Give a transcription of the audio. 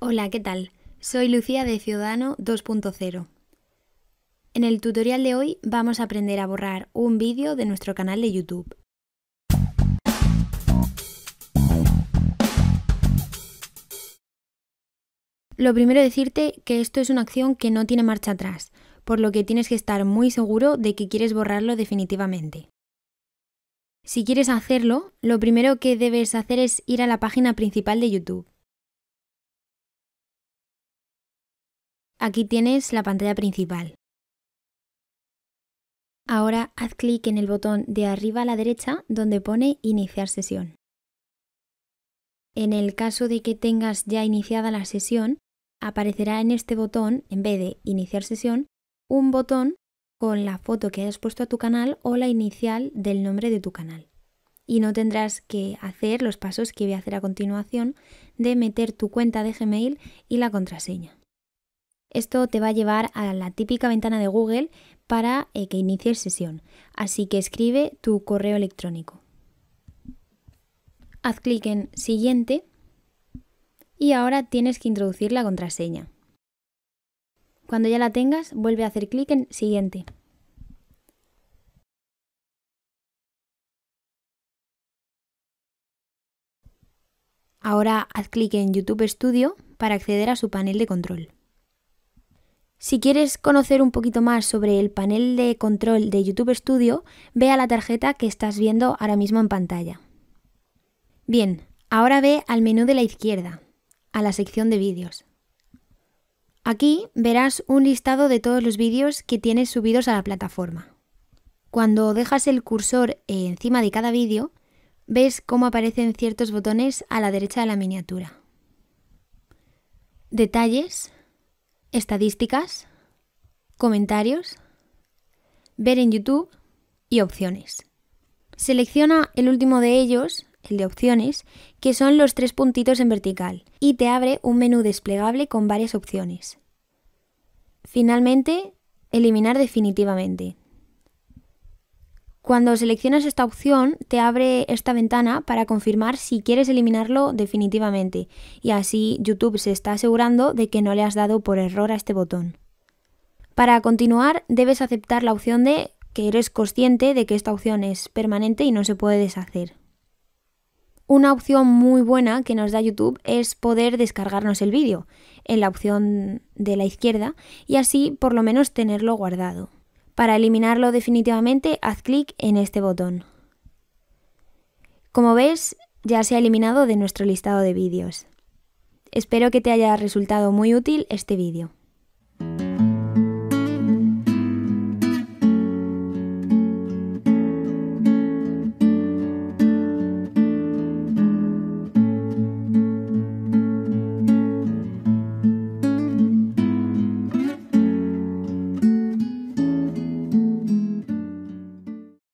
Hola, ¿qué tal? Soy Lucía de Ciudadano 2.0. En el tutorial de hoy vamos a aprender a borrar un vídeo de nuestro canal de YouTube. Lo primero decirte que esto es una acción que no tiene marcha atrás, por lo que tienes que estar muy seguro de que quieres borrarlo definitivamente. Si quieres hacerlo, lo primero que debes hacer es ir a la página principal de YouTube Aquí tienes la pantalla principal. Ahora haz clic en el botón de arriba a la derecha donde pone Iniciar sesión. En el caso de que tengas ya iniciada la sesión, aparecerá en este botón, en vez de Iniciar sesión, un botón con la foto que hayas puesto a tu canal o la inicial del nombre de tu canal. Y no tendrás que hacer los pasos que voy a hacer a continuación de meter tu cuenta de Gmail y la contraseña. Esto te va a llevar a la típica ventana de Google para eh, que inicies sesión, así que escribe tu correo electrónico. Haz clic en Siguiente y ahora tienes que introducir la contraseña. Cuando ya la tengas, vuelve a hacer clic en Siguiente. Ahora haz clic en YouTube Studio para acceder a su panel de control. Si quieres conocer un poquito más sobre el panel de control de YouTube Studio, ve a la tarjeta que estás viendo ahora mismo en pantalla. Bien, ahora ve al menú de la izquierda, a la sección de vídeos. Aquí verás un listado de todos los vídeos que tienes subidos a la plataforma. Cuando dejas el cursor encima de cada vídeo, ves cómo aparecen ciertos botones a la derecha de la miniatura. Detalles, estadísticas, comentarios, ver en YouTube y opciones. Selecciona el último de ellos, el de opciones, que son los tres puntitos en vertical, y te abre un menú desplegable con varias opciones. Finalmente, eliminar definitivamente. Cuando seleccionas esta opción, te abre esta ventana para confirmar si quieres eliminarlo definitivamente, y así YouTube se está asegurando de que no le has dado por error a este botón. Para continuar, debes aceptar la opción de que eres consciente de que esta opción es permanente y no se puede deshacer. Una opción muy buena que nos da YouTube es poder descargarnos el vídeo en la opción de la izquierda y así por lo menos tenerlo guardado. Para eliminarlo definitivamente, haz clic en este botón. Como ves, ya se ha eliminado de nuestro listado de vídeos. Espero que te haya resultado muy útil este vídeo.